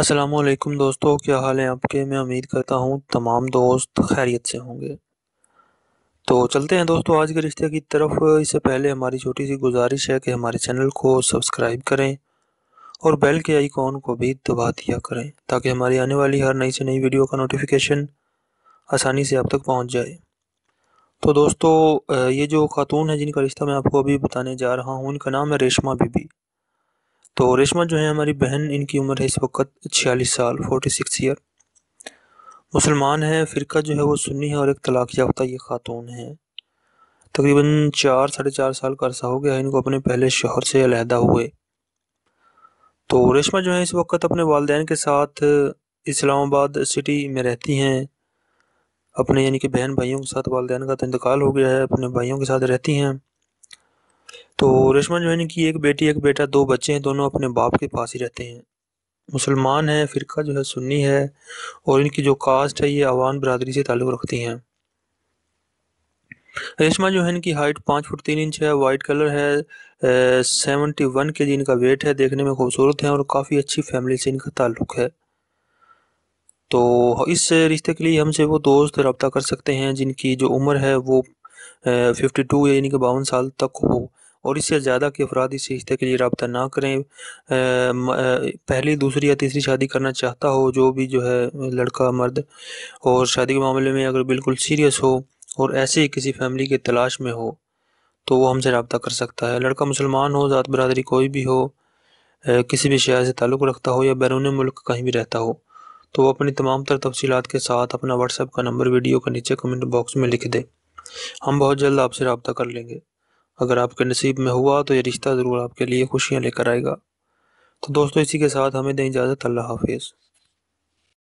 असलम दोस्तों क्या हाल है आपके मैं उम्मीद करता हूँ तमाम दोस्त खैरियत से होंगे तो चलते हैं दोस्तों आज के रिश्ते की तरफ इससे पहले हमारी छोटी सी गुजारिश है कि हमारे चैनल को सब्सक्राइब करें और बेल के आइकॉन को भी दबा दिया करें ताकि हमारी आने वाली हर नई से नई वीडियो का नोटिफिकेशन आसानी से आप तक पहुँच जाए तो दोस्तों ये जो खातून है जिनका रिश्ता मैं आपको अभी बताने जा रहा हूँ उनका नाम है रेशमा बीबी तो रेशमा जो है हमारी बहन इनकी उम्र है इस वक्त छियालीस साल फोर्टी सिक्स ईयर मुसलमान हैं फ़िरका जो है वो सुन्नी है और एक तलाक याफ्ता ये खातून है तकरीबन चार साढ़े चार साल का अरसा हो गया है इनको अपने पहले शोहर से अलहदा हुए तो रेशमा जो है इस वक्त अपने वालदे के साथ इस्लामाबाद सिटी में रहती हैं अपने यानी कि बहन भाइयों के साथ वालदेन का तो इंतकाल हो गया है अपने भाइयों के साथ रहती हैं तो रेशमा जोहनी की एक बेटी एक बेटा दो बच्चे हैं दोनों अपने बाप के पास ही रहते हैं मुसलमान हैं फ़िरका जो है सुन्नी है और इनकी जो कास्ट है ये अवान बरदरी से ताल्लुक़ रखती हैं रेशमा है की हाइट पाँच फुट तीन इंच है वाइट कलर है सेवनटी वन के जी इनका वेट है देखने में खूबसूरत है और काफ़ी अच्छी फैमिली से इनका ताल्लुक़ है तो इस रिश्ते के लिए हमसे वो दोस्त रबता कर सकते हैं जिनकी जो उम्र है वो फिफ्टी टू यानी कि बावन साल तक हो और इससे ज़्यादा के अफराद इस रिश्ते के लिए रबता ना करें पहली दूसरी या तीसरी शादी करना चाहता हो जो भी जो है लड़का मर्द और शादी के मामले में अगर बिल्कुल सीरियस हो और ऐसे ही किसी फैमिली की तलाश में हो तो वो हमसे रबता कर सकता है लड़का मुसलमान हो ज़ात बरदरी कोई भी हो किसी भी शहर से ताल्लुक़ रखता हो या बैरून मुल्क कहीं भी रहता हो तो वो अपनी तमाम तर तफसीत के साथ अपना व्हाट्सएप का नंबर वीडियो का नीचे कमेंट बॉक्स में लिख दे हम बहुत जल्द आपसे रबता कर लेंगे अगर आपके नसीब में हुआ तो ये रिश्ता ज़रूर आपके लिए खुशियाँ लेकर आएगा तो दोस्तों इसी के साथ हमें दें इजाज़त अल्लाह हाफिज़